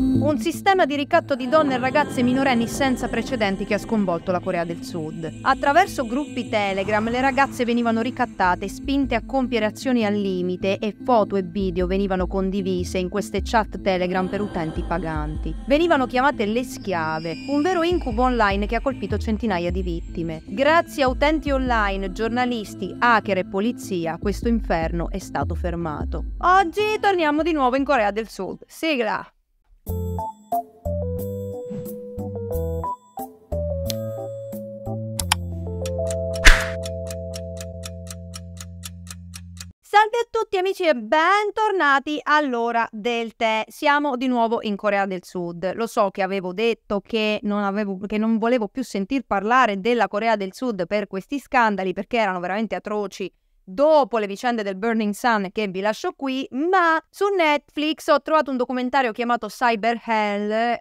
Un sistema di ricatto di donne e ragazze minorenni senza precedenti che ha sconvolto la Corea del Sud. Attraverso gruppi Telegram le ragazze venivano ricattate, spinte a compiere azioni al limite e foto e video venivano condivise in queste chat Telegram per utenti paganti. Venivano chiamate le schiave, un vero incubo online che ha colpito centinaia di vittime. Grazie a utenti online, giornalisti, hacker e polizia, questo inferno è stato fermato. Oggi torniamo di nuovo in Corea del Sud. Sigla! Salve a tutti amici e bentornati all'ora del tè. Siamo di nuovo in Corea del Sud. Lo so che avevo detto che non, avevo, che non volevo più sentir parlare della Corea del Sud per questi scandali perché erano veramente atroci dopo le vicende del Burning Sun che vi lascio qui, ma su Netflix ho trovato un documentario chiamato Cyber Hell e,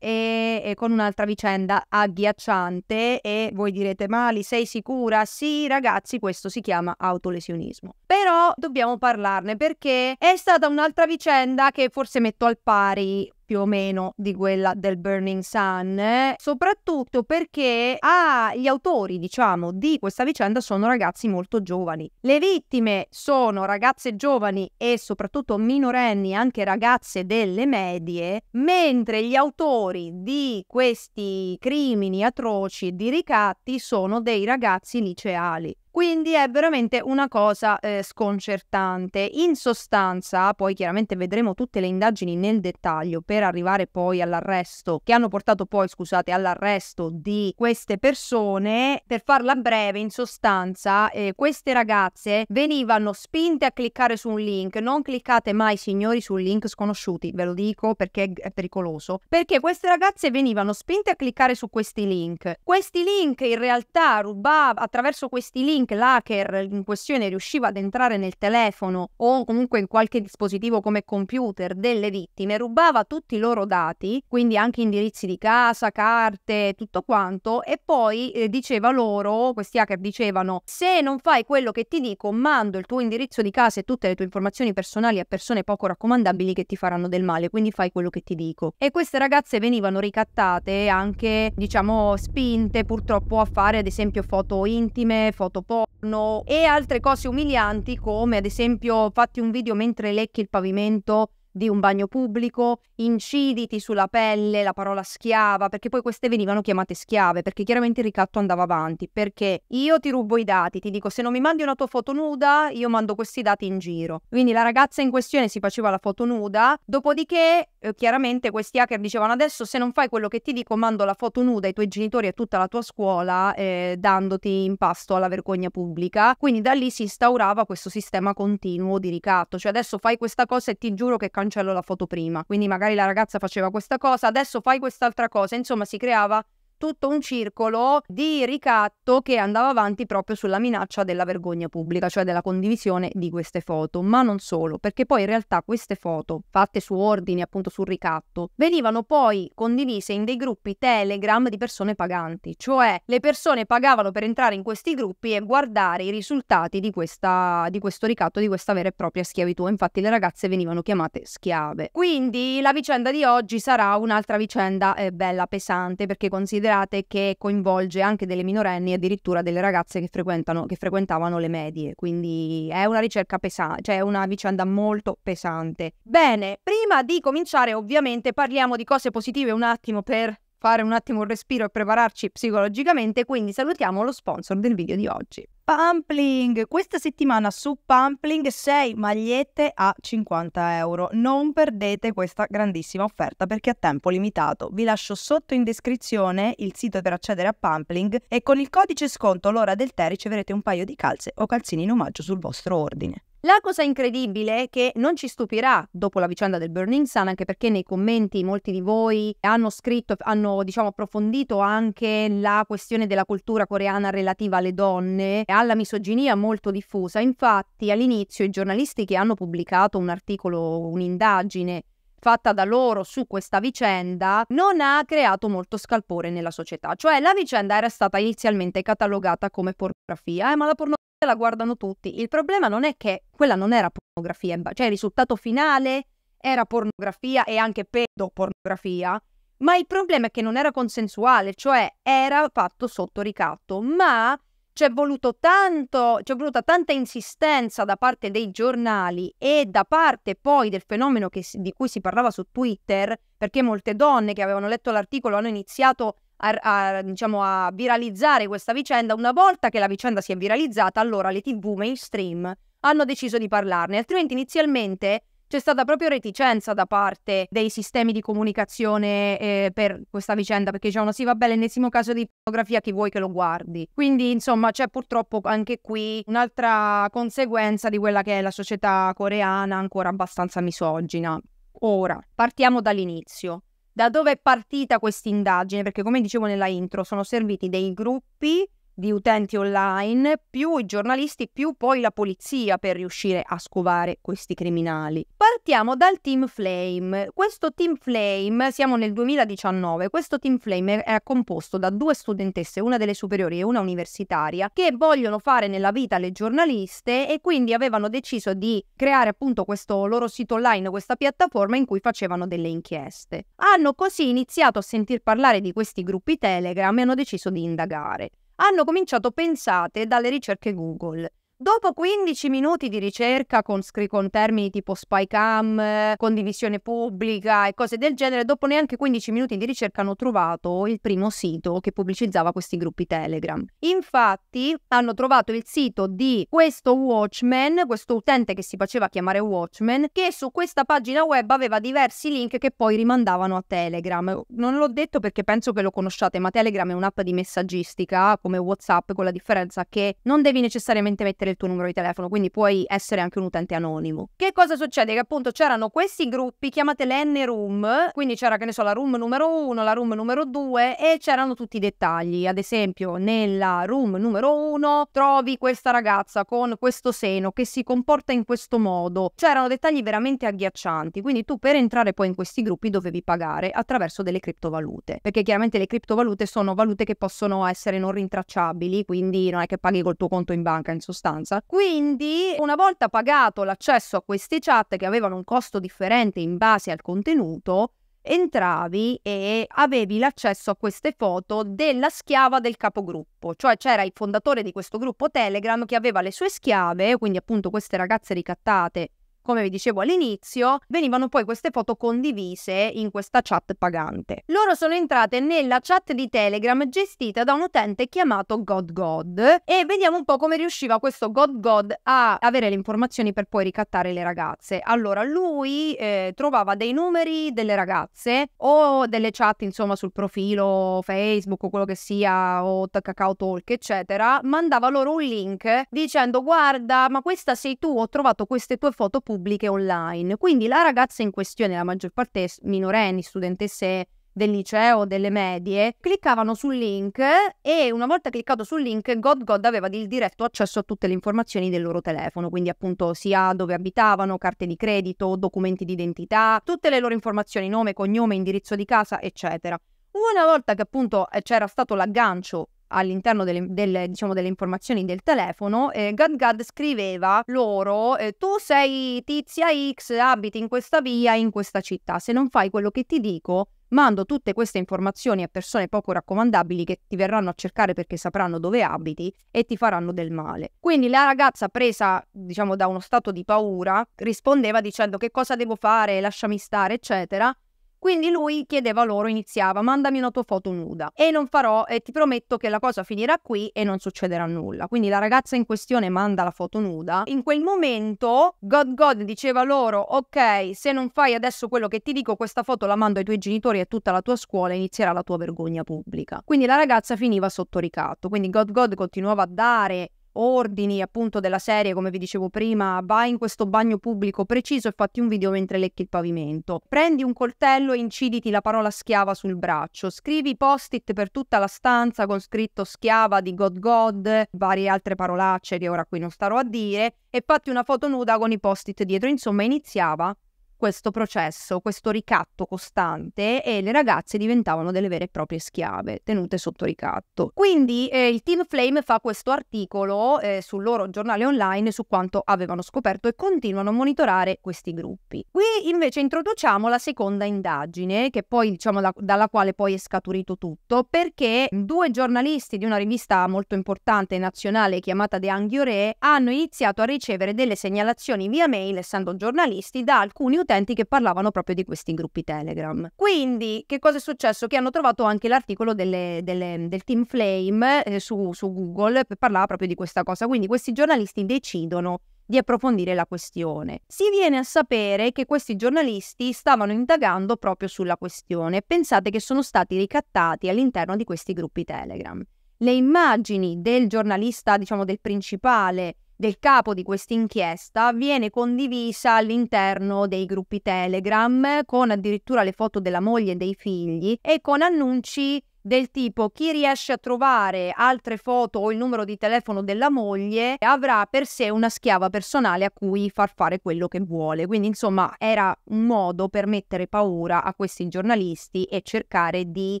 e con un'altra vicenda agghiacciante e voi direte Mali sei sicura? Sì ragazzi questo si chiama autolesionismo. Però dobbiamo parlarne perché è stata un'altra vicenda che forse metto al pari più o meno di quella del Burning Sun, eh? soprattutto perché ah, gli autori, diciamo, di questa vicenda sono ragazzi molto giovani. Le vittime sono ragazze giovani e soprattutto minorenni, anche ragazze delle medie, mentre gli autori di questi crimini atroci e di ricatti sono dei ragazzi liceali. Quindi è veramente una cosa eh, sconcertante. In sostanza, poi chiaramente vedremo tutte le indagini nel dettaglio per arrivare poi all'arresto, che hanno portato poi, scusate, all'arresto di queste persone. Per farla breve, in sostanza, eh, queste ragazze venivano spinte a cliccare su un link. Non cliccate mai, signori, su link sconosciuti, ve lo dico perché è pericoloso. Perché queste ragazze venivano spinte a cliccare su questi link. Questi link in realtà rubavano attraverso questi link finché l'hacker in questione riusciva ad entrare nel telefono o comunque in qualche dispositivo come computer delle vittime, rubava tutti i loro dati, quindi anche indirizzi di casa, carte, tutto quanto, e poi eh, diceva loro, questi hacker dicevano, se non fai quello che ti dico, mando il tuo indirizzo di casa e tutte le tue informazioni personali a persone poco raccomandabili che ti faranno del male, quindi fai quello che ti dico. E queste ragazze venivano ricattate anche, diciamo, spinte purtroppo a fare ad esempio foto intime, foto post- porno e altre cose umilianti come ad esempio fatti un video mentre lecchi il pavimento di un bagno pubblico, inciditi sulla pelle la parola schiava, perché poi queste venivano chiamate schiave, perché chiaramente il ricatto andava avanti, perché io ti rubo i dati, ti dico se non mi mandi una tua foto nuda, io mando questi dati in giro. Quindi la ragazza in questione si faceva la foto nuda, dopodiché Uhm, chiaramente questi hacker dicevano adesso se non fai quello che ti dico mando la foto nuda ai tuoi genitori e a tutta la tua scuola eh, dandoti in pasto alla vergogna pubblica. Quindi da lì si instaurava questo sistema continuo di ricatto, cioè adesso fai questa cosa e ti giuro che cancello la foto prima. Quindi magari la ragazza faceva questa cosa, adesso fai quest'altra cosa, insomma si creava tutto un circolo di ricatto che andava avanti proprio sulla minaccia della vergogna pubblica, cioè della condivisione di queste foto, ma non solo, perché poi in realtà queste foto, fatte su ordini appunto sul ricatto, venivano poi condivise in dei gruppi Telegram di persone paganti, cioè le persone pagavano per entrare in questi gruppi e guardare i risultati di, questa, di questo ricatto, di questa vera e propria schiavitù, infatti le ragazze venivano chiamate schiave. Quindi la vicenda di oggi sarà un'altra vicenda eh, bella pesante perché considera considerate che coinvolge anche delle minorenni e addirittura delle ragazze che, che, frequentavano le medie. Quindi è una ricerca pesante, cioè una vicenda molto pesante. Bene, prima di cominciare ovviamente parliamo di cose positive un attimo per fare un attimo un respiro e prepararci psicologicamente, quindi salutiamo lo sponsor del video di oggi. Pumpling! Questa settimana su Pumpling 6 magliette a 50 euro. Non perdete questa grandissima offerta perché a tempo limitato. Vi lascio sotto in descrizione il sito per accedere a Pumpling e con il codice sconto l'ora del tè riceverete un paio di calze o calzini in omaggio sul vostro ordine. La cosa incredibile è che non ci stupirà dopo la vicenda del Burning Sun, anche perché nei commenti molti di voi hanno scritto, hanno diciamo approfondito anche la questione della cultura coreana relativa alle donne e alla misoginia molto diffusa. Infatti all'inizio i giornalisti che hanno pubblicato un articolo, un'indagine fatta da loro su questa vicenda non ha creato molto scalpore nella società. Cioè la vicenda era stata inizialmente catalogata come pornografia, eh, ma la pornografia la guardano tutti. Il problema non è che quella non era pornografia, cioè il risultato finale era pornografia e anche pedopornografia, ma il problema è che non era consensuale, cioè era fatto sotto ricatto, ma c'è voluto tanto, c'è voluta tanta insistenza da parte dei giornali e da parte poi del fenomeno che, di cui si parlava su Twitter, perché molte donne che avevano letto l'articolo hanno iniziato a, a, diciamo, a viralizzare questa vicenda, una volta che la vicenda si è viralizzata, allora le tv mainstream hanno deciso di parlarne, altrimenti inizialmente c'è stata proprio reticenza da parte dei sistemi di comunicazione eh, per questa vicenda, perché dicevano sì, vabbè, l'ennesimo caso di pornografia, chi vuoi che lo guardi? Quindi, insomma, c'è purtroppo anche qui un'altra conseguenza di quella che è la società coreana ancora abbastanza misogina. Ora, partiamo dall'inizio. Da dove è partita questa indagine? Perché come dicevo nella intro, sono serviti dei gruppi di utenti online, più i giornalisti, più poi la polizia per riuscire a scovare questi criminali. Partiamo dal Team Flame. Questo Team Flame, siamo nel 2019, questo Team Flame è composto da due studentesse, una delle superiori e una universitaria, che vogliono fare nella vita le giornaliste e quindi avevano deciso di creare appunto questo loro sito online, questa piattaforma in cui facevano delle inchieste. Hanno così iniziato a sentir parlare di questi gruppi Telegram e hanno deciso di indagare hanno cominciato pensate dalle ricerche Google Dopo 15 minuti di ricerca con, con termini tipo spy cam, condivisione pubblica e cose del genere, dopo neanche 15 minuti di ricerca hanno trovato il primo sito che pubblicizzava questi gruppi Telegram. Infatti hanno trovato il sito di questo Watchman, questo utente che si faceva chiamare Watchman, che su questa pagina web aveva diversi link che poi rimandavano a Telegram. Non l'ho detto perché penso che lo conosciate, ma Telegram è un'app di messaggistica come WhatsApp, con la differenza che non devi necessariamente mettere il tuo numero di telefono, quindi puoi essere anche un utente anonimo. Che cosa succede? Che appunto c'erano questi gruppi, chiamate le N-Room, quindi c'era che ne so la room numero 1, la room numero 2 e c'erano tutti i dettagli. Ad esempio nella room numero 1 trovi questa ragazza con questo seno che si comporta in questo modo. C'erano dettagli veramente agghiaccianti, quindi tu per entrare poi in questi gruppi dovevi pagare attraverso delle criptovalute, perché chiaramente le criptovalute sono valute che possono essere non rintracciabili, quindi non è che paghi col tuo conto in banca in sostanza abbastanza. Quindi, una volta pagato l'accesso a questi chat che avevano un costo differente in base al contenuto, entravi e avevi l'accesso a queste foto della schiava del capogruppo, cioè c'era il fondatore di questo gruppo Telegram che aveva le sue schiave, quindi appunto queste ragazze ricattate come vi dicevo all'inizio, venivano poi queste foto condivise in questa chat pagante. Loro sono entrate nella chat di Telegram gestita da un utente chiamato God God e vediamo un po' come riusciva questo God God a avere le informazioni per poi ricattare le ragazze. Allora lui eh, trovava dei numeri delle ragazze o delle chat insomma sul profilo Facebook o quello che sia o Kakao Talk eccetera, mandava loro un link dicendo guarda ma questa sei tu, ho trovato queste tue foto pubbliche online. Quindi la ragazza in questione, la maggior parte minorenni, studentesse del liceo, delle medie, cliccavano sul link e una volta cliccato sul link God God aveva il diretto accesso a tutte le informazioni del loro telefono, quindi appunto sia dove abitavano, carte di credito, documenti di identità, tutte le loro informazioni, nome, cognome, indirizzo di casa, eccetera. Una volta che appunto eh, c'era stato l'aggancio all'interno delle, delle, diciamo, delle informazioni del telefono, eh, GadGad scriveva loro eh, tu sei tizia X, abiti in questa via, in questa città, se non fai quello che ti dico mando tutte queste informazioni a persone poco raccomandabili che ti verranno a cercare perché sapranno dove abiti e ti faranno del male. Quindi la ragazza presa, diciamo, da uno stato di paura, rispondeva dicendo che cosa devo fare, lasciami stare, eccetera. Quindi lui chiedeva loro, iniziava, mandami una tua foto nuda e non farò e ti prometto che la cosa finirà qui e non succederà nulla. Quindi la ragazza in questione manda la foto nuda. In quel momento God God diceva loro, ok, se non fai adesso quello che ti dico, questa foto la mando ai tuoi genitori e a tutta la tua scuola e inizierà la tua vergogna pubblica. Quindi la ragazza finiva sotto ricatto. Quindi God God continuava a dare ordini appunto della serie, come vi dicevo prima, vai in questo bagno pubblico preciso e fatti un video mentre lecchi il pavimento. Prendi un coltello e inciditi la parola schiava sul braccio. Scrivi post-it per tutta la stanza con scritto schiava di God God, varie altre parolacce che ora qui non starò a dire, e fatti una foto nuda con i post-it dietro. Insomma, iniziava questo processo, questo ricatto costante e le ragazze diventavano delle vere e proprie schiave tenute sotto ricatto. Quindi eh, il Team Flame fa questo articolo eh, sul loro giornale online su quanto avevano scoperto e continuano a monitorare questi gruppi. Qui invece introduciamo la seconda indagine, che poi diciamo la, dalla quale poi è scaturito tutto, perché due giornalisti di una rivista molto importante nazionale chiamata De Anghiore hanno iniziato a ricevere delle segnalazioni via mail, essendo giornalisti, da alcuni utenti utenti che parlavano proprio di questi gruppi Telegram. Quindi che cosa è successo? Che hanno trovato anche l'articolo delle, delle, del team Flame eh, su, su Google che parlava proprio di questa cosa. Quindi questi giornalisti decidono di approfondire la questione. Si viene a sapere che questi giornalisti stavano indagando proprio sulla questione. Pensate che sono stati ricattati all'interno di questi gruppi Telegram. Le immagini del giornalista, diciamo del principale del capo di questa inchiesta viene condivisa all'interno dei gruppi Telegram con addirittura le foto della moglie e dei figli e con annunci del tipo chi riesce a trovare altre foto o il numero di telefono della moglie avrà per sé una schiava personale a cui far fare quello che vuole. Quindi insomma era un modo per mettere paura a questi giornalisti e cercare di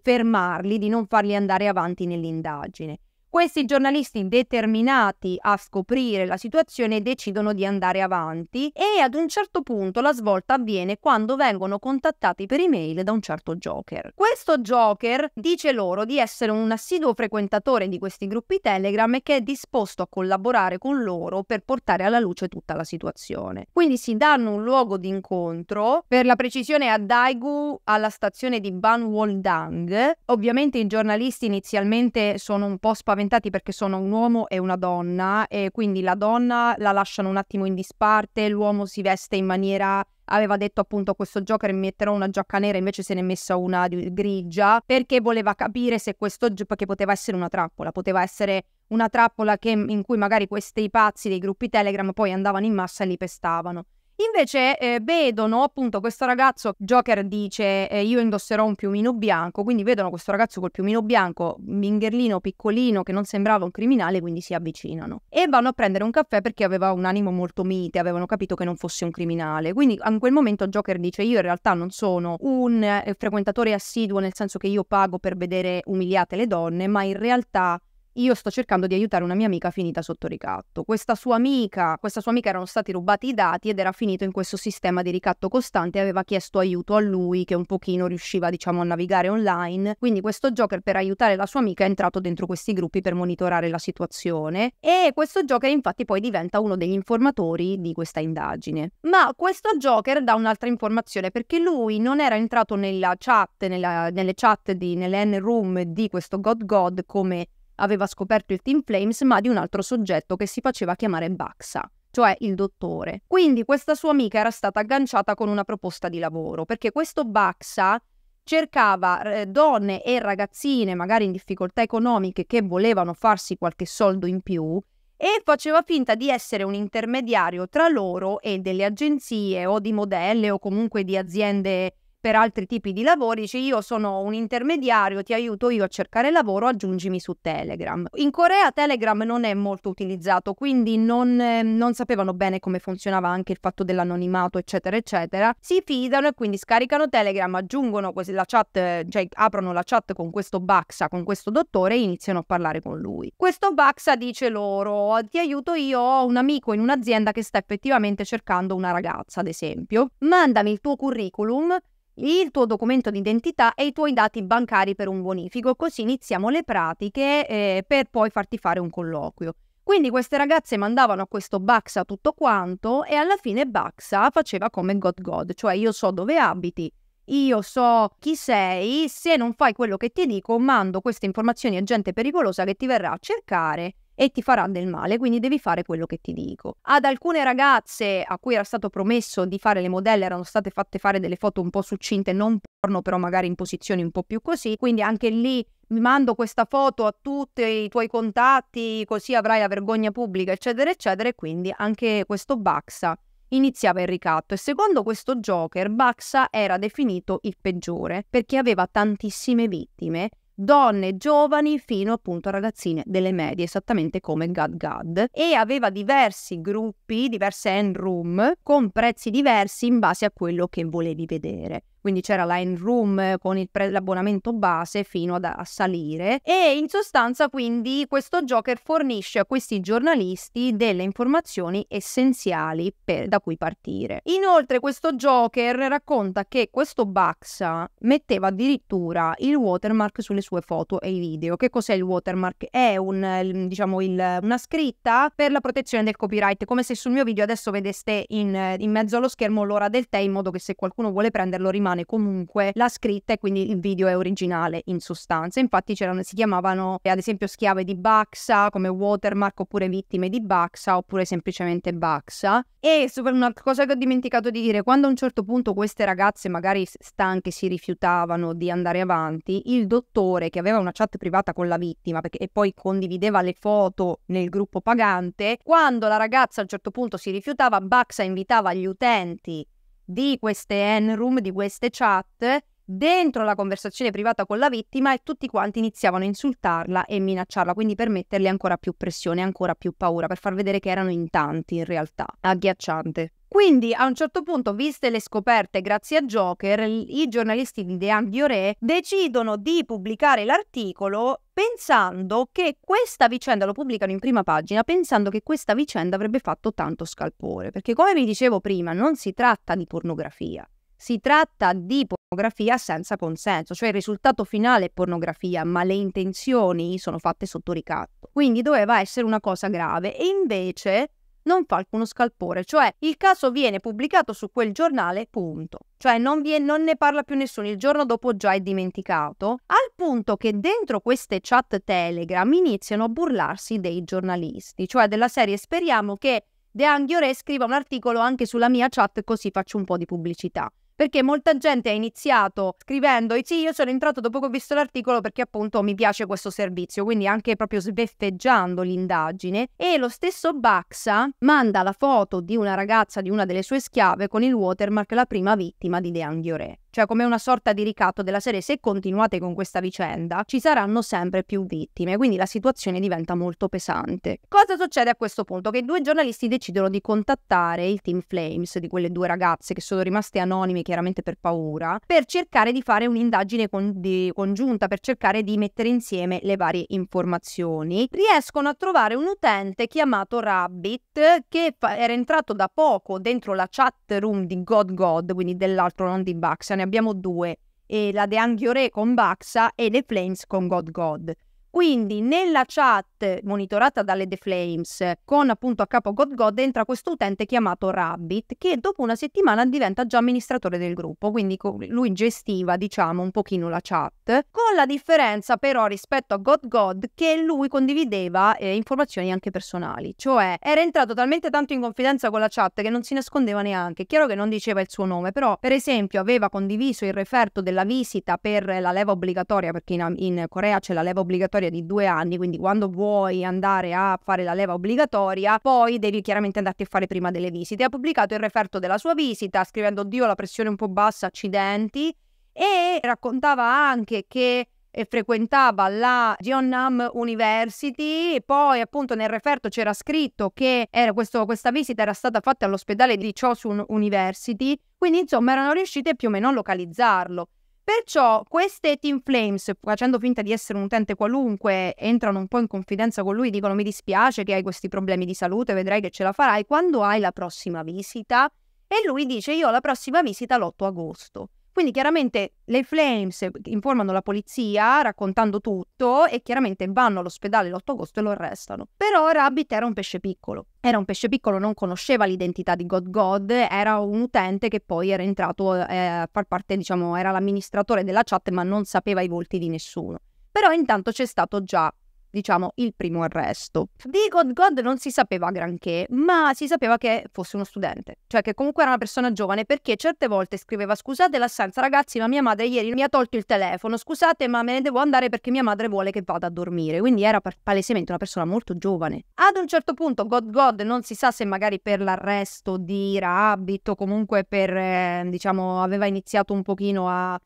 fermarli, di non farli andare avanti nell'indagine. Questi giornalisti determinati a scoprire la situazione decidono di andare avanti e ad un certo punto la svolta avviene quando vengono contattati per email da un certo Joker. Questo Joker dice loro di essere un assiduo frequentatore di questi gruppi Telegram e che è disposto a collaborare con loro per portare alla luce tutta la situazione. Quindi si danno un luogo di incontro, per la precisione a Daigu alla stazione di Banwaldang. Ovviamente i giornalisti inizialmente sono un po' spaventati spaventati perché sono un uomo e una donna e quindi la donna la lasciano un attimo in disparte, l'uomo si veste in maniera aveva detto appunto a questo Joker metterò una giacca nera invece se ne è messa una grigia perché voleva capire se questo perché poteva essere una trappola poteva essere una trappola che, in cui magari questi pazzi dei gruppi Telegram poi andavano in massa e li pestavano Invece eh, vedono appunto questo ragazzo, Joker dice eh, io indosserò un piumino bianco, quindi vedono questo ragazzo col piumino bianco, mingherlino piccolino che non sembrava un criminale, quindi si avvicinano e vanno a prendere un caffè perché aveva un animo molto mite, avevano capito che non fosse un criminale. Quindi in quel momento Joker dice io in realtà non sono un eh, frequentatore assiduo nel senso che io pago per vedere umiliate le donne, ma in realtà io sto cercando di aiutare una mia amica finita sotto ricatto. Questa sua amica, questa sua amica erano stati rubati i dati ed era finito in questo sistema di ricatto costante e aveva chiesto aiuto a lui che un pochino riusciva, diciamo, a navigare online. Quindi questo Joker per aiutare la sua amica è entrato dentro questi gruppi per monitorare la situazione e questo Joker infatti poi diventa uno degli informatori di questa indagine. Ma questo Joker dà un'altra informazione perché lui non era entrato nella chat, nella, nelle chat di, nelle N-Room di questo God God come aveva scoperto il Team Flames, ma di un altro soggetto che si faceva chiamare Baxa cioè il dottore. Quindi questa sua amica era stata agganciata con una proposta di lavoro, perché questo Baxa cercava eh, donne e ragazzine, magari in difficoltà economiche, che volevano farsi qualche soldo in più e faceva finta di essere un intermediario tra loro e delle agenzie o di modelle o comunque di aziende per altri tipi di lavori, dice io sono un intermediario, ti aiuto io a cercare lavoro, aggiungimi su Telegram. In Corea Telegram non è molto utilizzato, quindi non, eh, non sapevano bene come funzionava anche il fatto dell'anonimato, eccetera, eccetera. Si fidano e quindi scaricano Telegram, aggiungono la chat, cioè aprono la chat con questo Baxa, con questo dottore e iniziano a parlare con lui. Questo Baxa dice loro, ti aiuto io, ho un amico in un'azienda che sta effettivamente cercando una ragazza, ad esempio. Mandami il tuo curriculum il tuo documento d'identità e i tuoi dati bancari per un bonifico, così iniziamo le pratiche eh, per poi farti fare un colloquio. Quindi queste ragazze mandavano a questo Baxa tutto quanto e alla fine Baxa faceva come God God, cioè io so dove abiti, io so chi sei, se non fai quello che ti dico mando queste informazioni a gente pericolosa che ti verrà a cercare e ti farà del male, quindi devi fare quello che ti dico. Ad alcune ragazze a cui era stato promesso di fare le modelle erano state fatte fare delle foto un po' succinte, non porno, però magari in posizioni un po' più così, quindi anche lì mi mando questa foto a tutti i tuoi contatti, così avrai la vergogna pubblica, eccetera, eccetera, e quindi anche questo Baxa iniziava il ricatto e secondo questo Joker Baxa era definito il peggiore perché aveva tantissime vittime donne giovani fino appunto a ragazzine delle medie, esattamente come Gad Gad, e aveva diversi gruppi, diverse end room con prezzi diversi in base a quello che volevi vedere quindi c'era la end room con il pre- l'abbonamento base fino ad, a salire e in sostanza quindi questo Joker fornisce a questi giornalisti delle informazioni essenziali per, da cui partire. Inoltre questo Joker racconta che questo Baxa metteva addirittura il watermark sulle sue foto e i video. Che cos'è il watermark? È un, diciamo, il, una scritta per la protezione del copyright, come se sul mio video adesso vedeste in, in mezzo allo schermo l'ora del tè in modo che se qualcuno vuole prenderlo rimane rimane comunque la scritta e quindi il video è originale in sostanza. Infatti si chiamavano eh, ad esempio schiave di Baxa come watermark oppure vittime di Baxa oppure semplicemente Baxa. E un'altra cosa che ho dimenticato di dire, quando a un certo punto queste ragazze magari stanche si rifiutavano di andare avanti, il dottore che aveva una chat privata con la vittima perché, e poi condivideva le foto nel gruppo pagante, quando la ragazza a un certo punto si rifiutava, Baxa invitava gli utenti di queste N-room, di queste chat, dentro la conversazione privata con la vittima e tutti quanti iniziavano a insultarla e minacciarla, quindi per metterle ancora più pressione, ancora più paura, per far vedere che erano in tanti in realtà. Agghiacciante. Quindi a un certo punto, viste le scoperte grazie a Joker, i giornalisti di The Andiore decidono di pubblicare l'articolo pensando che questa vicenda, lo pubblicano in prima pagina, pensando che questa vicenda avrebbe fatto tanto scalpore, perché come vi dicevo prima, non si tratta di pornografia, si tratta di pornografia senza consenso, cioè il risultato finale è pornografia, ma le intenzioni sono fatte sotto ricatto. Quindi doveva essere una cosa grave e invece non fa alcuno scalpore, cioè il caso viene pubblicato su quel giornale, punto. Cioè non, è, non, ne parla più nessuno, il giorno dopo già è dimenticato, al punto che dentro queste chat Telegram iniziano a burlarsi dei giornalisti, cioè della serie speriamo che De Anghiore scriva un articolo anche sulla mia chat così faccio un po' di pubblicità. Perché molta gente ha iniziato scrivendo, sì, io sono entrato dopo che ho visto l'articolo perché appunto mi piace questo servizio, quindi anche proprio sbeffeggiando l'indagine. E lo stesso Baxa manda la foto di una ragazza, di una delle sue schiave, con il watermark, la prima vittima di De Ghiore cioè come una sorta di ricatto della serie se continuate con questa vicenda ci saranno sempre più vittime, quindi la situazione diventa molto pesante. Cosa succede a questo punto? Che i due giornalisti decidono di contattare il team Flames di quelle due ragazze che sono rimaste anonime chiaramente per paura, per cercare di fare un'indagine con- di- congiunta, per cercare di mettere insieme le varie informazioni. Riescono a trovare un utente chiamato Rabbit che fa- era entrato da poco dentro la chat room di God God, quindi dell'altro non di Baxan ne abbiamo due, e la De Anghiore con Baxa e le Flames con God God. Quindi nella chat monitorata dalle The Flames con appunto a capo God God entra questo utente chiamato Rabbit che dopo una settimana diventa già amministratore del gruppo, quindi lui gestiva diciamo un pochino la chat, con la differenza però rispetto a God God che lui condivideva eh, informazioni anche personali, cioè era entrato talmente tanto in confidenza con la chat che non si nascondeva neanche, chiaro che non diceva il suo nome, però per esempio aveva condiviso il referto della visita per la leva obbligatoria perché in, in Corea c'è la leva obbligatoria obbligatoria di due anni, quindi quando vuoi andare a fare la leva obbligatoria, poi devi chiaramente andarti a fare prima delle visite. Ha pubblicato il referto della sua visita scrivendo Dio la pressione un po' bassa, accidenti, e raccontava anche che eh, frequentava la Jeonnam University e poi appunto nel referto c'era scritto che questo, questa visita era stata fatta all'ospedale di Chosun University, quindi insomma erano riuscite più o meno a localizzarlo. Perciò queste Team Flames, facendo finta di essere un utente qualunque, entrano un po' in confidenza con lui, dicono mi dispiace che hai questi problemi di salute, vedrai che ce la farai quando hai la prossima visita. E lui dice io ho la prossima visita l'8 agosto. Quindi chiaramente le Flames informano la polizia raccontando tutto e chiaramente vanno all'ospedale l'8 agosto e lo arrestano. Però Rabbit era un pesce piccolo. Era un pesce piccolo, non conosceva l'identità di God God, era un utente che poi era entrato eh, a far parte, diciamo, era l'amministratore della chat ma non sapeva i volti di nessuno. Però intanto c'è stato già diciamo, il primo arresto. Di God God non si sapeva granché, ma si sapeva che fosse uno studente, cioè che comunque era una persona giovane, perché certe volte scriveva scusate l'assenza ragazzi, ma mia madre ieri mi ha tolto il telefono, scusate ma me ne devo andare perché mia madre vuole che vada a dormire, quindi era palesemente una persona molto giovane. Ad un certo punto God God non si sa se magari per l'arresto di Rabbit o comunque per, eh, diciamo, aveva iniziato un pochino a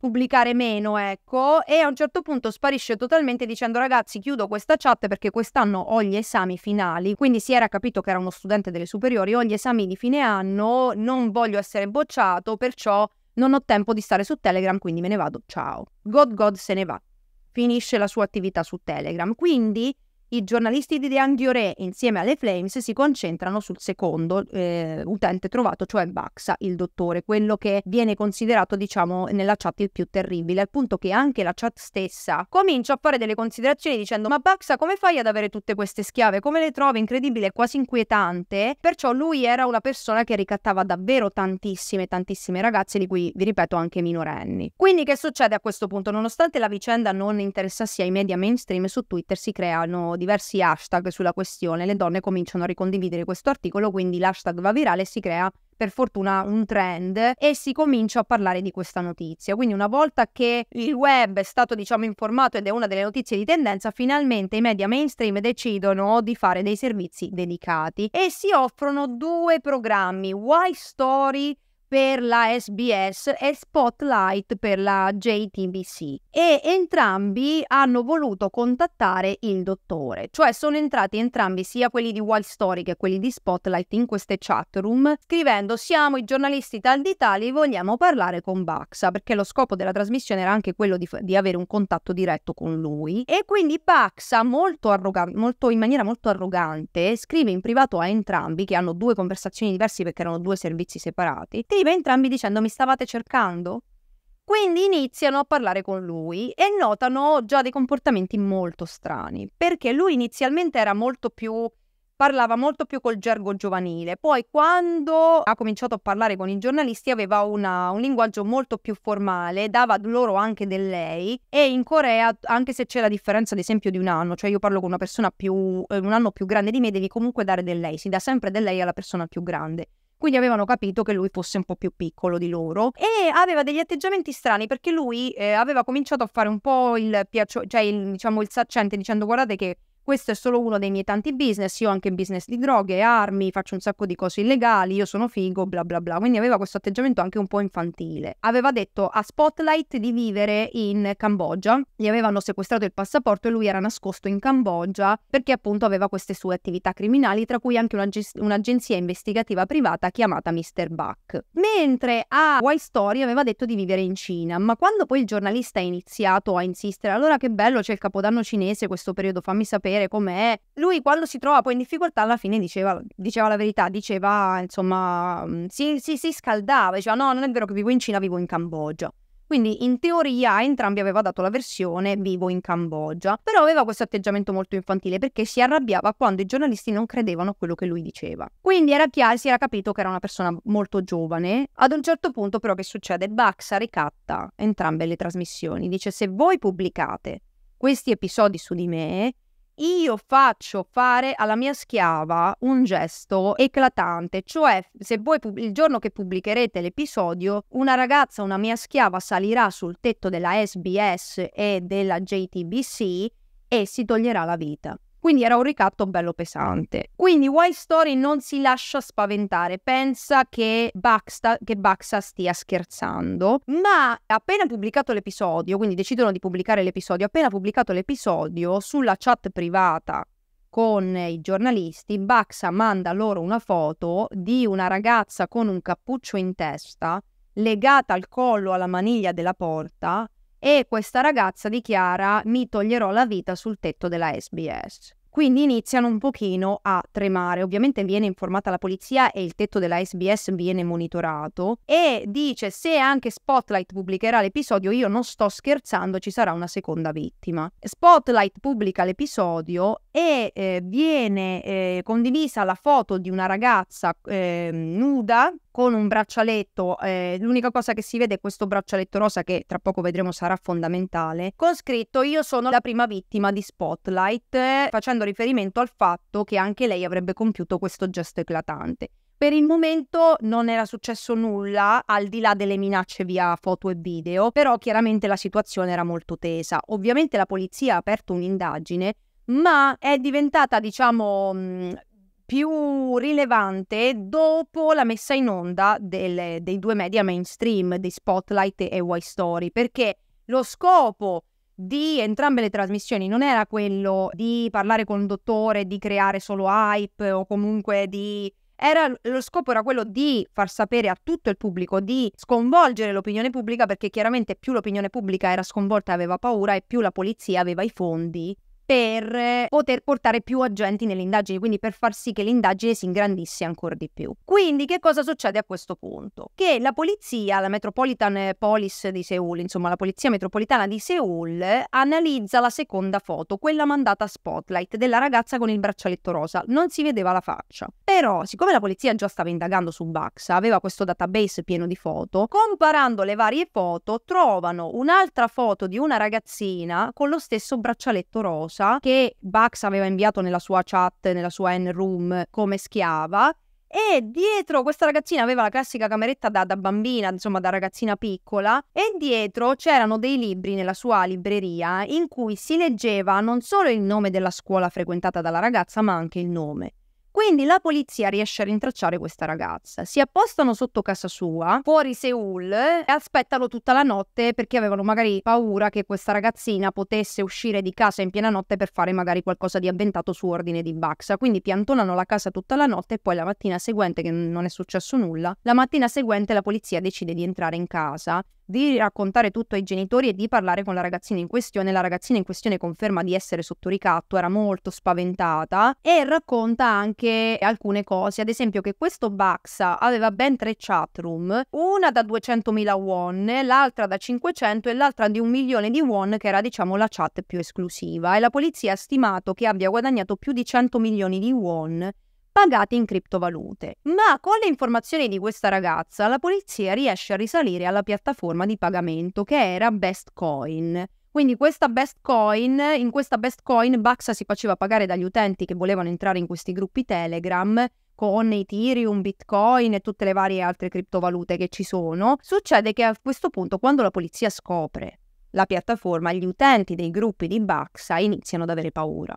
pubblicare meno, ecco, e a un certo punto sparisce totalmente dicendo ragazzi chiudo questa chat perché quest'anno ho gli esami finali, quindi si era capito che era uno studente delle superiori, ho gli esami di fine anno, non voglio essere bocciato, perciò non ho tempo di stare su Telegram, quindi me ne vado, ciao. God God se ne va, finisce la sua attività su Telegram, quindi i giornalisti di Dean Diore insieme alle Flames si concentrano sul secondo eh, utente trovato, cioè Baxa, il dottore, quello che viene considerato diciamo nella chat il più terribile, al punto che anche la chat stessa comincia a fare delle considerazioni dicendo ma Baxa come fai ad avere tutte queste schiave? Come le trovi? Incredibile, quasi inquietante. Perciò lui era una persona che ricattava davvero tantissime, tantissime ragazze, di cui vi ripeto anche minorenni. Quindi che succede a questo punto? Nonostante la vicenda non interessasse ai media mainstream, su Twitter si creano diversi hashtag sulla questione, le donne cominciano a ricondividere questo articolo, quindi l'hashtag va virale e si crea per fortuna un trend e si comincia a parlare di questa notizia. Quindi una volta che il web è stato diciamo informato ed è una delle notizie di tendenza, finalmente i media mainstream decidono di fare dei servizi dedicati e si offrono due programmi, Why Story per la SBS e Spotlight per la JTBC e entrambi hanno voluto contattare il dottore, cioè sono entrati entrambi sia quelli di Wild Story che quelli di Spotlight in queste chat room scrivendo siamo i giornalisti tal di tali e vogliamo parlare con Baxa perché lo scopo della trasmissione era anche quello di, di avere un contatto diretto con lui e quindi Baxa molto arrogante, molto, in maniera molto arrogante scrive in privato a entrambi che hanno due conversazioni diverse perché erano due servizi separati veniva entrambi dicendo mi stavate cercando. Quindi iniziano a parlare con lui e notano già dei comportamenti molto strani, perché lui inizialmente era molto più parlava molto più col gergo giovanile. Poi quando ha cominciato a parlare con i giornalisti aveva una, un linguaggio molto più formale, dava loro anche del lei e in Corea, anche se c'è la differenza ad esempio di un anno, cioè io parlo con una persona più, eh, un anno più grande di me, devi comunque dare del lei, si dà sempre del lei alla persona più grande quindi avevano capito che lui fosse un po' più piccolo di loro e aveva degli atteggiamenti strani perché lui eh, aveva cominciato a fare un po' il, piaccio- cioè il, diciamo, il saccente dicendo guardate che questo è solo uno dei miei tanti business, io ho anche business di droghe, armi, faccio un sacco di cose illegali, io sono figo, bla bla bla. Quindi aveva questo atteggiamento anche un po' infantile. Aveva detto a Spotlight di vivere in Cambogia, gli avevano sequestrato il passaporto e lui era nascosto in Cambogia perché appunto aveva queste sue attività criminali, tra cui anche un'ag- un'agenzia investigativa privata chiamata Mr. Buck. Mentre a Why Story aveva detto di vivere in Cina, ma quando poi il giornalista ha iniziato a insistere, allora che bello c'è il capodanno cinese questo periodo, fammi sapere sapere com'è. Lui quando si trova poi in difficoltà alla fine diceva, diceva la verità, diceva insomma mm, si, si, si scaldava, diceva no non è vero che vivo in Cina, vivo in Cambogia. Quindi in teoria entrambi aveva dato la versione vivo in Cambogia, però aveva questo atteggiamento molto infantile perché si arrabbiava quando i giornalisti non credevano a quello che lui diceva. Quindi era chiaro, si era capito che era una persona molto giovane. Ad un certo punto però che succede? Baxa ricatta entrambe le trasmissioni, dice se voi pubblicate questi episodi su di me, io faccio fare alla mia schiava un gesto eclatante, cioè se voi pub- il giorno che pubblicherete l'episodio, una ragazza, una mia schiava salirà sul tetto della SBS e della JTBC e si toglierà la vita. Quindi era un ricatto bello pesante. Mm. Quindi White Story non si lascia spaventare, pensa che Baxa, che Baxter stia scherzando, ma appena pubblicato l'episodio, quindi decidono di pubblicare l'episodio, appena pubblicato l'episodio sulla chat privata con i giornalisti, Baxa manda loro una foto di una ragazza con un cappuccio in testa legata al collo alla maniglia della porta e questa ragazza dichiara mi toglierò la vita sul tetto della SBS. Quindi iniziano un pochino a tremare, ovviamente viene informata la polizia e il tetto della SBS viene monitorato e dice se anche Spotlight pubblicherà l'episodio io non sto scherzando ci sarà una seconda vittima. Spotlight pubblica l'episodio e eh, viene eh, condivisa la foto di una ragazza eh, nuda con un braccialetto, eh, l'unica cosa che si vede è questo braccialetto rosa che tra poco vedremo sarà fondamentale, con scritto io sono la prima vittima di Spotlight, eh, facendo riferimento al fatto che anche lei avrebbe compiuto questo gesto eclatante. Per il momento non era successo nulla al di là delle minacce via foto e video, però chiaramente la situazione era molto tesa. Ovviamente la polizia ha aperto un'indagine ma è diventata, diciamo, mm, più rilevante dopo la messa in onda del, dei due media mainstream di Spotlight e Why Story, perché lo scopo di entrambe le trasmissioni non era quello di parlare con il dottore, di creare solo hype o comunque di... Era, lo scopo era quello di far sapere a tutto il pubblico, di sconvolgere l'opinione pubblica perché chiaramente più l'opinione pubblica era sconvolta e aveva paura e più la polizia aveva i fondi per eh, poter portare più agenti nelle indagini, quindi per far sì che l'indagine si ingrandisse ancora di più. Quindi che cosa succede a questo punto? Che la polizia, la Metropolitan Police di Seoul, insomma la polizia metropolitana di Seoul, analizza la seconda foto, quella mandata a Spotlight della ragazza con il braccialetto rosa. Non si vedeva la faccia. Però, siccome la polizia già stava indagando su Baxa, aveva questo database pieno di foto, comparando le varie foto trovano un'altra foto di una ragazzina con lo stesso braccialetto rosa russa che Bax aveva inviato nella sua chat, nella sua N-room come schiava. E dietro questa ragazzina aveva la classica cameretta da, da, bambina, insomma da ragazzina piccola, e dietro c'erano dei libri nella sua libreria in cui si leggeva non solo il nome della scuola frequentata dalla ragazza, ma anche il nome. Quindi la polizia riesce a rintracciare questa ragazza. Si appostano sotto casa sua, fuori Seul, e aspettano tutta la notte perché avevano magari paura che questa ragazzina potesse uscire di casa in piena notte per fare magari qualcosa di avventato su ordine di Baxa. Quindi piantonano la casa tutta la notte e poi la mattina seguente, che non è successo nulla, la mattina seguente la polizia decide di entrare in casa di raccontare tutto ai genitori e di parlare con la ragazzina in questione. La ragazzina in questione conferma di essere sotto ricatto, era molto spaventata e racconta anche alcune cose, ad esempio che questo Baxa aveva ben tre chat room, una da 200.000 won, l'altra da 500 e l'altra di un milione di won che era diciamo la chat più esclusiva e la polizia ha stimato che abbia guadagnato più di 100 milioni di won pagati in criptovalute. Ma con le informazioni di questa ragazza la polizia riesce a risalire alla piattaforma di pagamento che era Bestcoin. Quindi questa best coin, in questa best coin Baxa si faceva pagare dagli utenti che volevano entrare in questi gruppi Telegram con Ethereum, Bitcoin e tutte le varie altre criptovalute che ci sono. Succede che a questo punto quando la polizia scopre la piattaforma, gli utenti dei gruppi di Baxa iniziano ad avere paura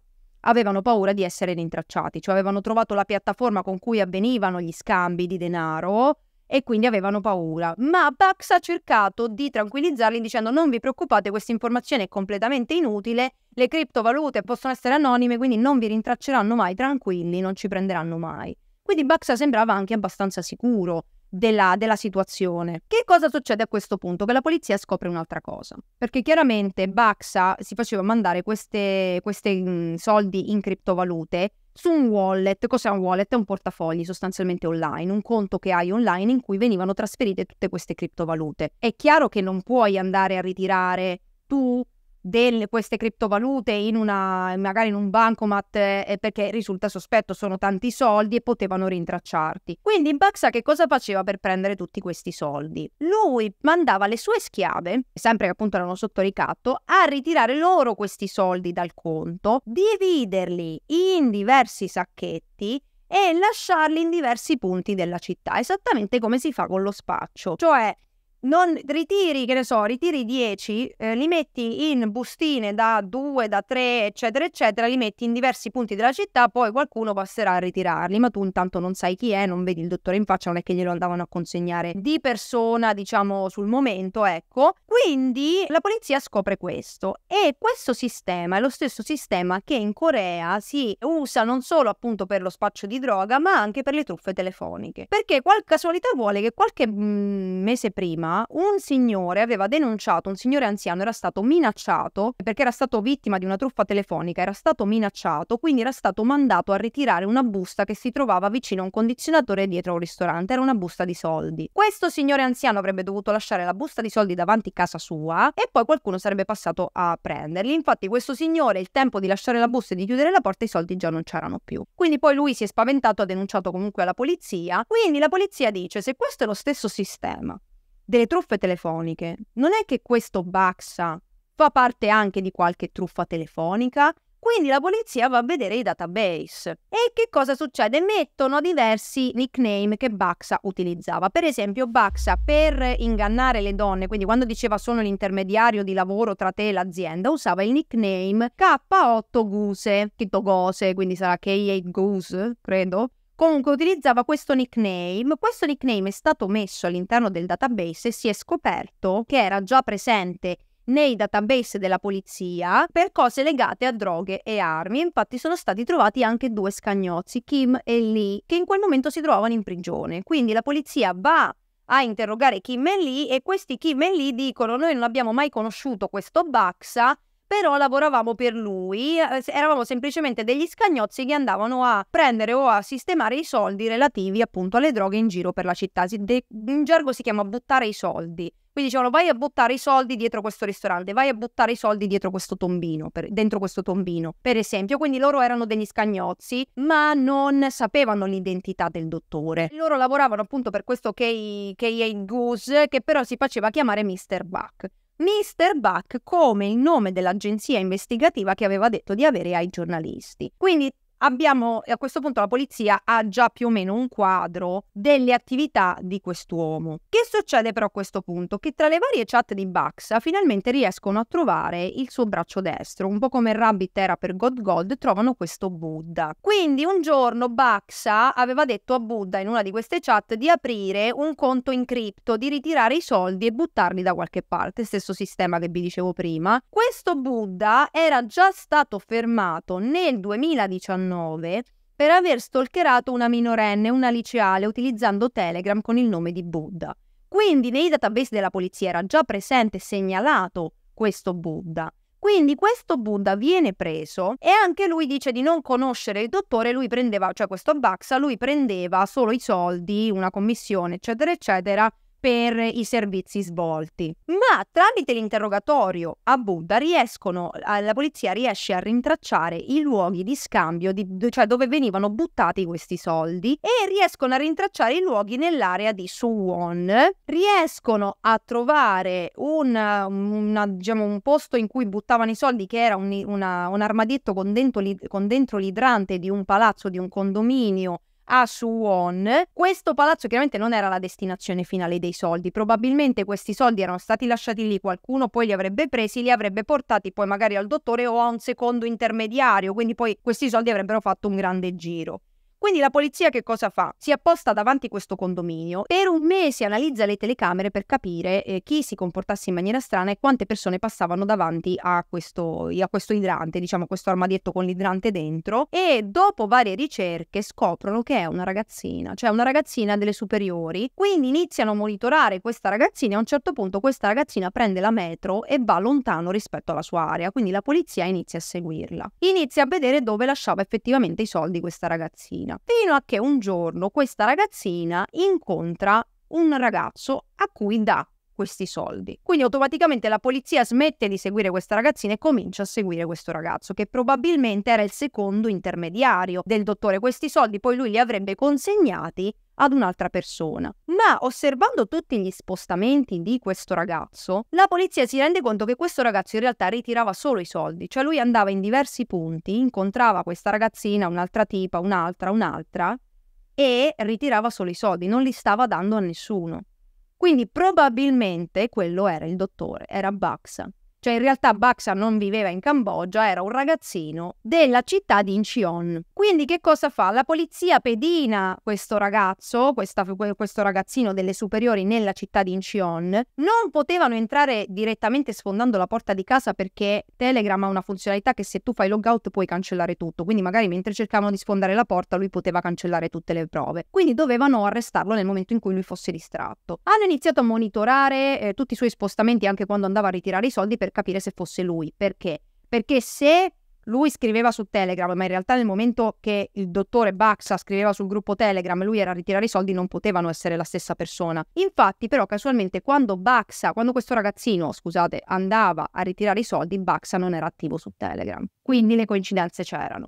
avevano paura di essere rintracciati, cioè avevano trovato la piattaforma con cui avvenivano gli scambi di denaro e quindi avevano paura. Ma Bax ha cercato di tranquillizzarli dicendo non vi preoccupate, questa informazione è completamente inutile, le criptovalute possono essere anonime, quindi non vi rintracceranno mai, tranquilli, non ci prenderanno mai. Quindi Bax sembrava anche abbastanza sicuro della, della, situazione. Che cosa succede a questo punto? Che la polizia scopre un'altra cosa, perché chiaramente Baxa si faceva mandare questi mm, soldi in criptovalute su un wallet. Cos'è un wallet? È un portafogli sostanzialmente online, un conto che hai online in cui venivano trasferite tutte queste criptovalute. È chiaro che non puoi andare a ritirare tu delle, queste criptovalute in una, magari in un bancomat eh, perché risulta sospetto sono tanti soldi e potevano rintracciarti. Quindi Baxa che cosa faceva per prendere tutti questi soldi? Lui mandava le sue schiave, sempre che appunto erano sotto ricatto, a ritirare loro questi soldi dal conto, dividerli in diversi sacchetti e lasciarli in diversi punti della città, esattamente come si fa con lo spaccio, cioè non ritiri, che ne so, ritiri 10, eh, li metti in bustine da 2, da 3, eccetera, eccetera, li metti in diversi punti della città, poi qualcuno passerà a ritirarli, ma tu intanto non sai chi è, non vedi il dottore in faccia, non è che glielo andavano a consegnare di persona, diciamo, sul momento, ecco. Quindi la polizia scopre questo e questo sistema è lo stesso sistema che in Corea si usa non solo appunto per lo spaccio di droga, ma anche per le truffe telefoniche. Perché qual casualità vuole che qualche mh, mm, mese prima un signore aveva denunciato, un signore anziano era stato minacciato perché era stato vittima di una truffa telefonica, era stato minacciato, quindi era stato mandato a ritirare una busta che si trovava vicino a un condizionatore dietro a un ristorante, era una busta di soldi. Questo signore anziano avrebbe dovuto lasciare la busta di soldi davanti a casa sua e poi qualcuno sarebbe passato a prenderli. Infatti questo signore il tempo di lasciare la busta e di chiudere la porta i soldi già non c'erano più. Quindi poi lui si è spaventato, ha denunciato comunque alla polizia. Quindi la polizia dice se questo è lo stesso sistema delle truffe telefoniche. Non è che questo Baxa fa parte anche di qualche truffa telefonica? Quindi la polizia va a vedere i database. E che cosa succede? Mettono diversi nickname che Baxa utilizzava. Per esempio, Baxa per ingannare le donne, quindi quando diceva sono l'intermediario di lavoro tra te e l'azienda, usava il nickname K8 Guse, Kitogose, quindi sarà K8 Goose, credo Comunque utilizzava questo nickname. Questo nickname è stato messo all'interno del database e si è scoperto che era già presente nei database della polizia per cose legate a droghe e armi. Infatti sono stati trovati anche due scagnozzi, Kim e Lee, che in quel momento si trovavano in prigione. Quindi la polizia va a interrogare Kim e Lee e questi Kim e Lee dicono noi non abbiamo mai conosciuto questo Baxa, però lavoravamo per lui, eh, eravamo semplicemente degli scagnozzi che andavano a prendere o a sistemare i soldi relativi appunto alle droghe in giro per la città. in gergo si chiama buttare i soldi. Quindi dicevano vai a buttare i soldi dietro questo ristorante, vai a buttare i soldi dietro questo tombino, per, dentro questo tombino, per esempio. Quindi loro erano degli scagnozzi, ma non sapevano l'identità del dottore. Loro lavoravano appunto per questo K.A. Goose, che però si faceva chiamare Mr. Buck. Mr. Buck come il nome dell'agenzia investigativa che aveva detto di avere ai giornalisti. Quindi abbiamo a questo punto la polizia ha già più o meno un quadro delle attività di quest'uomo. Che succede però a questo punto? Che tra le varie chat di Bax finalmente riescono a trovare il suo braccio destro, un po' come Rabbit era per God Gold, trovano questo Buddha. Quindi un giorno Bax aveva detto a Buddha in una di queste chat di aprire un conto in cripto, di ritirare i soldi e buttarli da qualche parte, stesso sistema che vi dicevo prima. Questo Buddha era già stato fermato nel 2019 2019 per aver stalkerato una minorenne, una liceale, utilizzando Telegram con il nome di Buddha. Quindi nei database della polizia era già presente e segnalato questo Buddha. Quindi questo Buddha viene preso e anche lui dice di non conoscere il dottore, lui prendeva, cioè questo Baxa, lui prendeva solo i soldi, una commissione, eccetera, eccetera, per i servizi svolti. Ma tramite l'interrogatorio a Buddha riescono, eh, la polizia riesce a rintracciare i luoghi di scambio, di, cioè dove venivano buttati questi soldi, e riescono a rintracciare i luoghi nell'area di Suwon. Riescono a trovare un, una, diciamo, un posto in cui buttavano i soldi, che era un, una, un armadietto con dentro, con dentro l'idrante di un palazzo, di un condominio a Suwon. Questo palazzo chiaramente non era la destinazione finale dei soldi, probabilmente questi soldi erano stati lasciati lì, qualcuno poi li avrebbe presi, li avrebbe portati poi magari al dottore o a un secondo intermediario, quindi poi questi soldi avrebbero fatto un grande giro. Quindi la polizia che cosa fa? Si apposta davanti a questo condominio, per un mese analizza le telecamere per capire eh, chi si comportasse in maniera strana e quante persone passavano davanti a questo, a questo idrante, diciamo questo armadietto con l'idrante dentro e dopo varie ricerche scoprono che è una ragazzina, cioè una ragazzina delle superiori. Quindi iniziano a monitorare questa ragazzina e a un certo punto questa ragazzina prende la metro e va lontano rispetto alla sua area, quindi la polizia inizia a seguirla. Inizia a vedere dove lasciava effettivamente i soldi questa ragazzina ragazzina, fino a che un giorno questa ragazzina incontra un ragazzo a cui dà questi soldi. Quindi automaticamente la polizia smette di seguire questa ragazzina e comincia a seguire questo ragazzo, che probabilmente era il secondo intermediario del dottore. Questi soldi poi lui li avrebbe consegnati ad un'altra persona. Ma osservando tutti gli spostamenti di questo ragazzo, la polizia si rende conto che questo ragazzo in realtà ritirava solo i soldi, cioè lui andava in diversi punti, incontrava questa ragazzina, un'altra tipa, un'altra, un'altra e ritirava solo i soldi, non li stava dando a nessuno. Quindi probabilmente quello era il dottore, era Baxa. Cioè in realtà Baxa non viveva in Cambogia, era un ragazzino della città di Incheon. Quindi che cosa fa? La polizia pedina questo ragazzo, questa, questo ragazzino delle superiori nella città di Incheon. Non potevano entrare direttamente sfondando la porta di casa perché Telegram ha una funzionalità che se tu fai logout puoi cancellare tutto. Quindi magari mentre cercavano di sfondare la porta lui poteva cancellare tutte le prove. Quindi dovevano arrestarlo nel momento in cui lui fosse distratto. Hanno iniziato a monitorare eh, tutti i suoi spostamenti anche quando andava a ritirare i soldi per capire se fosse lui. Perché? Perché se lui scriveva su Telegram, ma in realtà nel momento che il dottore Baxa scriveva sul gruppo Telegram e lui era a ritirare i soldi, non potevano essere la stessa persona. Infatti, però, casualmente, quando Baxa, quando questo ragazzino, scusate, andava a ritirare i soldi, Baxa non era attivo su Telegram. Quindi le coincidenze c'erano.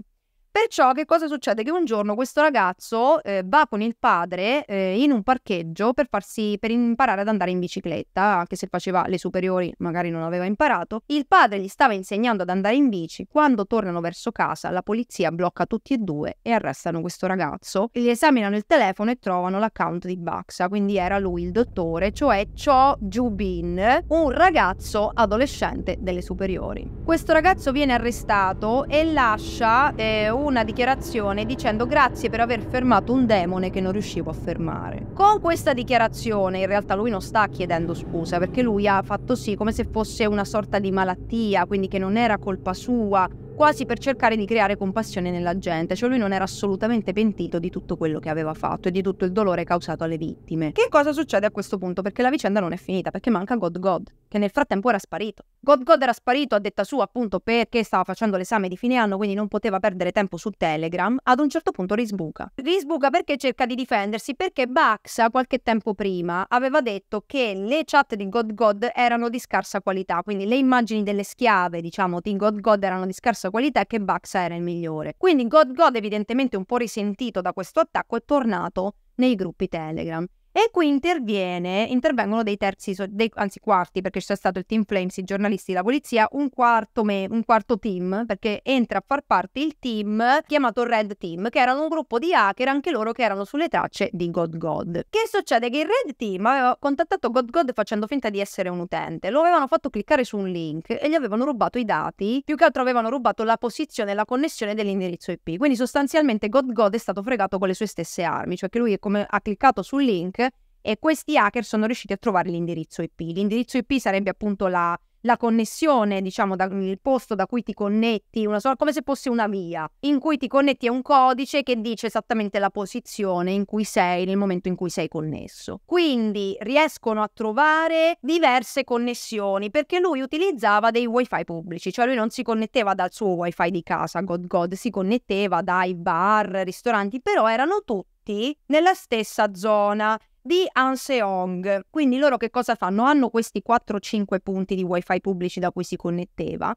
Perciò che cosa succede? Che un giorno questo ragazzo eh, va con il padre eh, in un parcheggio per, farsi, per imparare ad andare in bicicletta, anche se faceva le superiori magari non aveva imparato. Il padre gli stava insegnando ad andare in bici, quando tornano verso casa la polizia blocca tutti e due e arrestano questo ragazzo, gli esaminano il telefono e trovano l'account di Baxa, quindi era lui il dottore, cioè Cho Jubin, un ragazzo adolescente delle superiori. Questo ragazzo viene arrestato e lascia eh, un una dichiarazione dicendo grazie per aver fermato un demone che non riuscivo a fermare. Con questa dichiarazione in realtà lui non sta chiedendo scusa perché lui ha fatto sì come se fosse una sorta di malattia, quindi che non era colpa sua, quasi per cercare di creare compassione nella gente, cioè lui non era assolutamente pentito di tutto quello che aveva fatto e di tutto il dolore causato alle vittime. Che cosa succede a questo punto? Perché la vicenda non è finita, perché manca God God, che nel frattempo era sparito. God God era sparito a detta sua appunto perché stava facendo l'esame di fine anno, quindi non poteva perdere tempo su Telegram. Ad un certo punto risbuca. Risbuca perché cerca di difendersi, perché Bax qualche tempo prima aveva detto che le chat di God God erano di scarsa qualità, quindi le immagini delle schiave, diciamo, di God God erano di scarsa qualità e che Bax era il migliore. Quindi God God evidentemente un po' risentito da questo attacco è tornato nei gruppi Telegram. E qui interviene, intervengono dei terzi, dei, anzi quarti, perché c'è stato il team Flames, i giornalisti, la polizia, un quarto, me, un quarto team, perché entra a far parte il team chiamato Red Team, che erano un gruppo di hacker, anche loro che erano sulle tracce di God God. Che succede? Che il Red Team aveva contattato God God facendo finta di essere un utente, lo avevano fatto cliccare su un link e gli avevano rubato i dati, più che altro avevano rubato la posizione e la connessione dell'indirizzo IP. Quindi sostanzialmente God God è stato fregato con le sue stesse armi, cioè che lui come ha cliccato sul link e questi hacker sono riusciti a trovare l'indirizzo IP. L'indirizzo IP sarebbe appunto la, la connessione, diciamo, da, il posto da cui ti connetti, una sola, come se fosse una via, in cui ti connetti a un codice che dice esattamente la posizione in cui sei nel momento in cui sei connesso. Quindi riescono a trovare diverse connessioni perché lui utilizzava dei wifi pubblici, cioè lui non si connetteva dal suo wifi di casa, God God, si connetteva dai bar, ristoranti, però erano tutti nella stessa zona di Anseong. Quindi loro che cosa fanno? Hanno questi 4-5 punti di wifi pubblici da cui si connetteva.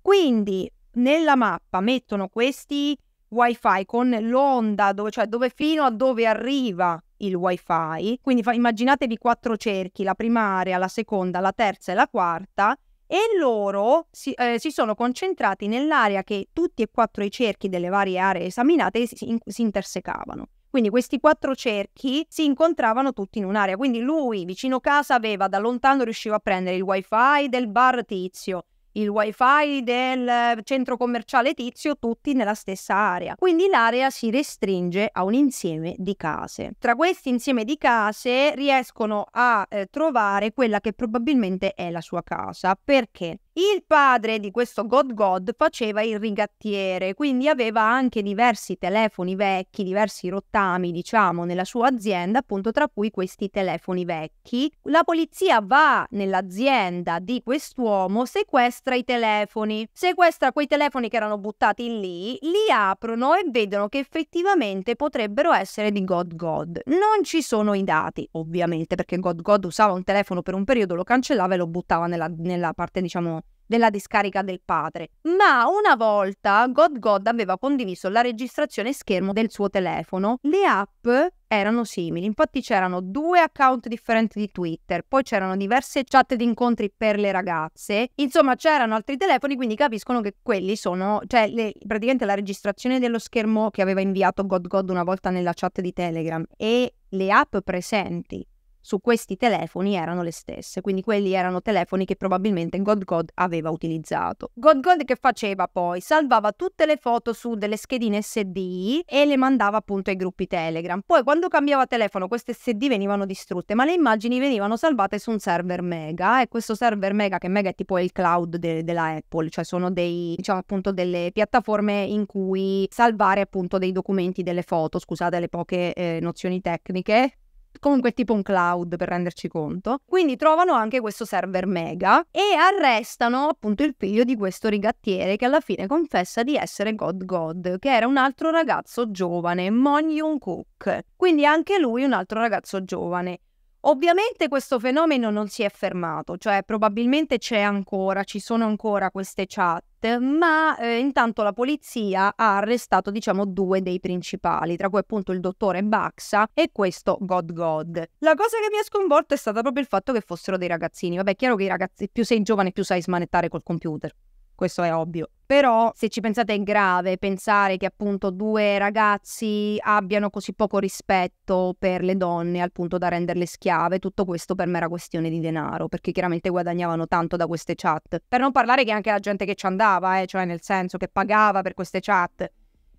Quindi nella mappa mettono questi wifi con l'onda, dove, cioè dove fino a dove arriva il wifi. Quindi fa, immaginatevi quattro cerchi, la prima area, la seconda, la terza e la quarta. E loro si, eh, si sono concentrati nell'area che tutti e quattro i cerchi delle varie aree esaminate si, in, si intersecavano. Quindi questi quattro cerchi si incontravano tutti in un'area. Quindi lui vicino casa aveva da lontano riusciva a prendere il wifi del bar tizio, il wifi del eh, centro commerciale tizio, tutti nella stessa area. Quindi l'area si restringe a un insieme di case. Tra questi insieme di case riescono a eh, trovare quella che probabilmente è la sua casa. Perché? Il padre di questo God God faceva il rigattiere, quindi aveva anche diversi telefoni vecchi, diversi rottami, diciamo, nella sua azienda, appunto tra cui questi telefoni vecchi. La polizia va nell'azienda di quest'uomo, sequestra i telefoni, sequestra quei telefoni che erano buttati lì, li aprono e vedono che effettivamente potrebbero essere di God God. Non ci sono i dati, ovviamente, perché God God usava un telefono per un periodo, lo cancellava e lo buttava nella, nella parte, diciamo, della discarica del padre. Ma una volta God God aveva condiviso la registrazione schermo del suo telefono. Le app erano simili, infatti c'erano due account differenti di Twitter, poi c'erano diverse chat di incontri per le ragazze, insomma c'erano altri telefoni, quindi capiscono che quelli sono, cioè le, praticamente la registrazione dello schermo che aveva inviato God God una volta nella chat di Telegram e le app presenti su questi telefoni erano le stesse, quindi quelli erano telefoni che probabilmente God God aveva utilizzato. God God che faceva poi? Salvava tutte le foto su delle schedine SD e le mandava appunto ai gruppi Telegram. Poi quando cambiava telefono queste SD venivano distrutte, ma le immagini venivano salvate su un server mega e questo server mega che mega è tipo il cloud de- della Apple, cioè sono dei diciamo appunto delle piattaforme in cui salvare appunto dei documenti, delle foto, scusate le poche eh, nozioni tecniche, comunque tipo un cloud per renderci conto. Quindi trovano anche questo server mega e arrestano appunto il figlio di questo rigattiere che alla fine confessa di essere God God, che era un altro ragazzo giovane, Mon Young Cook. Quindi anche lui un altro ragazzo giovane. Ovviamente questo fenomeno non si è fermato, cioè probabilmente c'è ancora, ci sono ancora queste chat, ma eh, intanto la polizia ha arrestato diciamo due dei principali, tra cui appunto il dottore Baxa e questo God God. La cosa che mi ha sconvolto è stata proprio il fatto che fossero dei ragazzini. Vabbè, è chiaro che i ragazzi più sei giovane più sai smanettare col computer. Questo è ovvio. Però se ci pensate è grave pensare che appunto due ragazzi abbiano così poco rispetto per le donne al punto da renderle schiave, tutto questo per mera questione di denaro, perché chiaramente guadagnavano tanto da queste chat. Per non parlare che anche la gente che ci andava, eh, cioè nel senso che pagava per queste chat,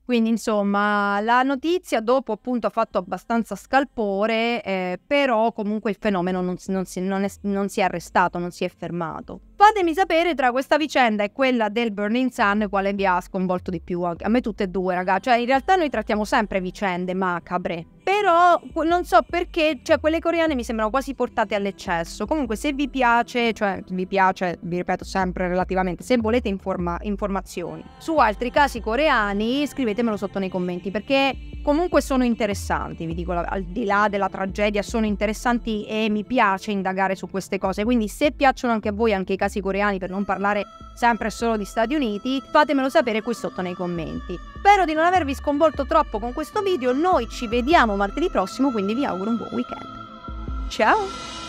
quindi insomma la notizia dopo appunto ha fatto abbastanza scalpore, eh, però comunque il fenomeno non, non, si, non, è, non, si, è, arrestato, non si è fermato. Fatemi sapere tra questa vicenda e quella del Burning Sun quale vi ha sconvolto di più, a me tutte e due ragazzi. cioè in realtà noi trattiamo sempre vicende macabre, però non so perché, cioè quelle coreane mi sembrano quasi portate all'eccesso. Comunque se vi piace, cioè vi piace, vi ripeto sempre relativamente, se volete informa- informazioni su altri casi coreani scrivetemelo sotto nei commenti perché comunque sono interessanti, vi dico, al di là della tragedia, sono interessanti e mi piace indagare su queste cose. Quindi se piacciono anche a voi anche i casi coreani, per non parlare sempre solo di Stati Uniti, fatemelo sapere qui sotto nei commenti. Spero di non avervi sconvolto troppo con questo video, noi ci vediamo martedì prossimo, quindi vi auguro un buon weekend. Ciao!